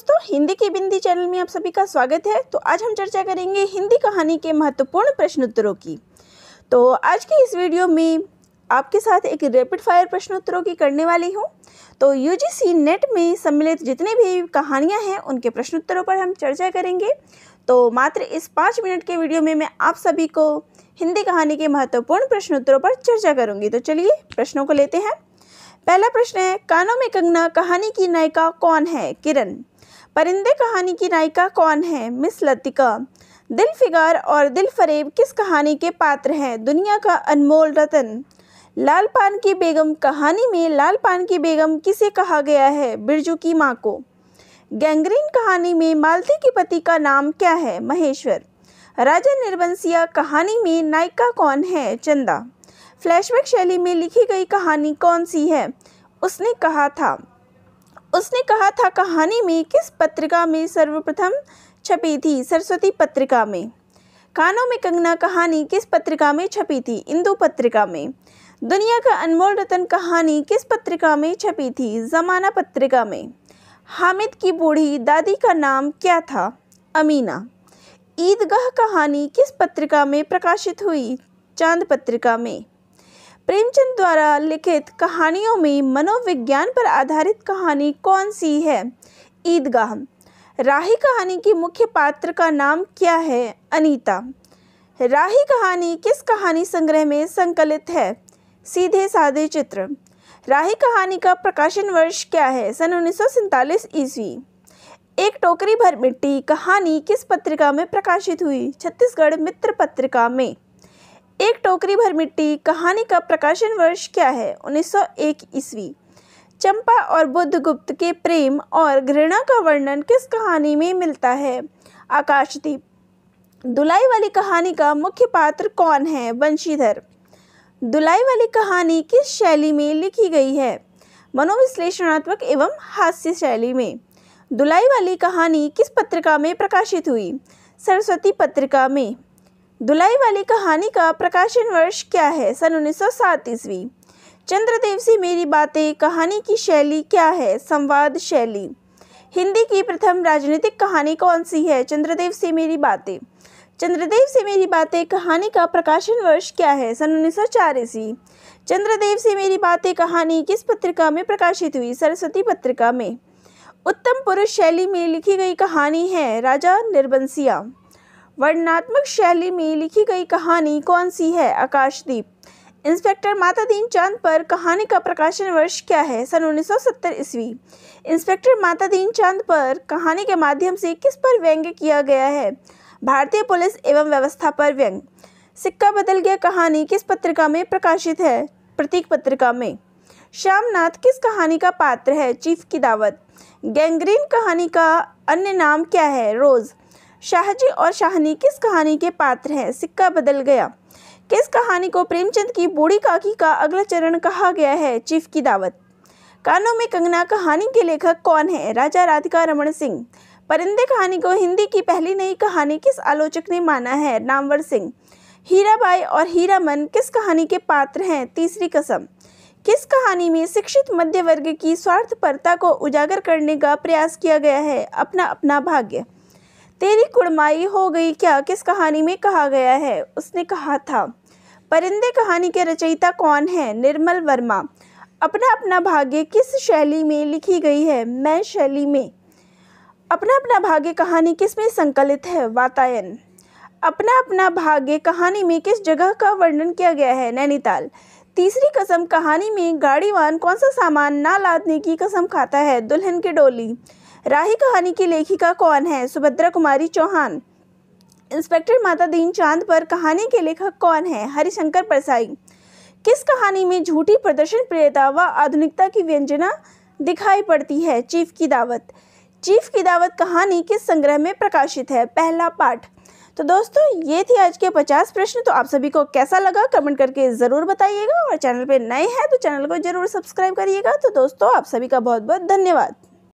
दोस्तों हिंदी की बिंदी चैनल में आप सभी का स्वागत है तो आज हम चर्चा करेंगे हिंदी कहानी के महत्वपूर्ण प्रश्नोत्तरों की तो आज की इस वीडियो में आपके साथ एक रैपिड फायर प्रश्नोत्तरों की करने वाली हूँ तो यूजीसी नेट में सम्मिलित जितने भी कहानियाँ हैं उनके प्रश्नोत्तरों पर हम चर्चा करेंगे तो मात्र इस पाँच मिनट के वीडियो में मैं आप सभी को हिंदी कहानी के महत्वपूर्ण प्रश्नोत्तरों पर चर्चा करूँगी तो चलिए प्रश्नों को लेते हैं पहला प्रश्न है कानों में कंगना कहानी की नायिका कौन है किरण परिंदे कहानी की नायिका कौन है मिस लतिका दिल फिगार और दिल फरेब किस कहानी के पात्र हैं दुनिया का अनमोल रतन लाल पान की बेगम कहानी में लाल पान की बेगम किसे कहा गया है बिरजू की माँ को गैंग्रीन कहानी में मालती के पति का नाम क्या है महेश्वर राजा निर्वंसिया कहानी में नायिका कौन है चंदा फ्लैशबैक शैली में लिखी गई कहानी कौन सी है उसने कहा था उसने कहा था कहानी में किस पत्रिका में सर्वप्रथम छपी थी सरस्वती पत्रिका में कानों में कंगना कहानी किस पत्रिका में छपी थी इंदू पत्रिका में दुनिया का अनमोल रतन कहानी किस पत्रिका में छपी थी जमाना पत्रिका में हामिद की बूढ़ी दादी का नाम क्या था अमीना ईदगाह कहानी किस पत्रिका में प्रकाशित हुई चांद पत्रिका में प्रेमचंद द्वारा लिखित कहानियों में मनोविज्ञान पर आधारित कहानी कौन सी है ईदगाह राही कहानी की मुख्य पात्र का नाम क्या है अनीता राही कहानी किस कहानी संग्रह में संकलित है सीधे साधे चित्र राही कहानी का प्रकाशन वर्ष क्या है सन उन्नीस ईस्वी एक टोकरी भर मिट्टी कहानी किस पत्रिका में प्रकाशित हुई छत्तीसगढ़ मित्र पत्रिका में एक टोकरी भर मिट्टी कहानी का प्रकाशन वर्ष क्या है 1901 ईस्वी चंपा और बुद्धगुप्त के प्रेम और घृणा का वर्णन किस कहानी में मिलता है आकाशदीप दुलाई वाली कहानी का मुख्य पात्र कौन है वंशीधर दुलाई वाली कहानी किस शैली में लिखी गई है मनोविश्लेषणात्मक एवं हास्य शैली में दुलाई वाली कहानी किस पत्रिका में प्रकाशित हुई सरस्वती पत्रिका में दुलाई वाली कहानी का प्रकाशन वर्ष क्या है सन उन्नीस सौ सात ईस्वी चंद्रदेव से मेरी बातें कहानी की शैली क्या है संवाद शैली हिंदी की प्रथम राजनीतिक कहानी कौन सी है चंद्रदेव से मेरी बातें चंद्रदेव से मेरी बातें कहानी का प्रकाशन वर्ष क्या है सन उन्नीस सौ चार ईस्वी चंद्रदेव से मेरी बातें कहानी किस पत्रिका में प्रकाशित हुई सरस्वती पत्रिका में उत्तम पुरुष शैली में लिखी गई कहानी है राजा निर्बंसिया वर्णनात्मक शैली में लिखी गई कहानी कौन सी है आकाशदीप इंस्पेक्टर माता दीन चांद पर कहानी का प्रकाशन वर्ष क्या है सन 1970 ईस्वी इंस्पेक्टर माता दीन चांद पर कहानी के माध्यम से किस पर व्यंग किया गया है भारतीय पुलिस एवं व्यवस्था पर व्यंग सिक्का बदल गया कहानी किस पत्रिका में प्रकाशित है प्रतीक पत्रिका में श्यामनाथ किस कहानी का पात्र है चीफ की दावत गैंग्रीन कहानी का अन्य नाम क्या है रोज़ शाहजी और शाहनी किस कहानी के पात्र हैं सिक्का बदल गया किस कहानी को प्रेमचंद की बूढ़ी काकी का अगला चरण कहा गया है चीफ की दावत कानों में कंगना कहानी के लेखक कौन है राजा राधिका रमन सिंह परिंदे कहानी को हिंदी की पहली नई कहानी किस आलोचक ने माना है नामवर सिंह हीराबाई और हीरामन किस कहानी के पात्र हैं तीसरी कसम किस कहानी में शिक्षित मध्य वर्ग की स्वार्थपरता को उजागर करने का प्रयास किया गया है अपना अपना भाग्य तेरी कुड़माई हो गई क्या किस कहानी में कहा गया है उसने कहा था परिंदे कहानी के रचयिता कौन है निर्मल वर्मा अपना अपना भाग्य किस शैली में लिखी गई है मैं शैली में अपना अपना भाग्य कहानी किस में संकलित है वातायन अपना अपना भाग्य कहानी में किस जगह का वर्णन किया गया है नैनीताल तीसरी कसम कहानी में गाड़ीवान कौन सा सामान ना लादने की कसम खाता है दुल्हन की डोली राही कहानी की लेखिका कौन है सुभद्रा कुमारी चौहान इंस्पेक्टर माता दीन चांद पर कहानी के लेखक कौन है हरिशंकर परसाई किस कहानी में झूठी प्रदर्शन प्रियता व आधुनिकता की व्यंजना दिखाई पड़ती है चीफ की दावत चीफ की दावत कहानी किस संग्रह में प्रकाशित है पहला पाठ तो दोस्तों ये थी आज के 50 प्रश्न तो आप सभी को कैसा लगा कमेंट करके ज़रूर बताइएगा और चैनल पे नए हैं तो चैनल को ज़रूर सब्सक्राइब करिएगा तो दोस्तों आप सभी का बहुत बहुत धन्यवाद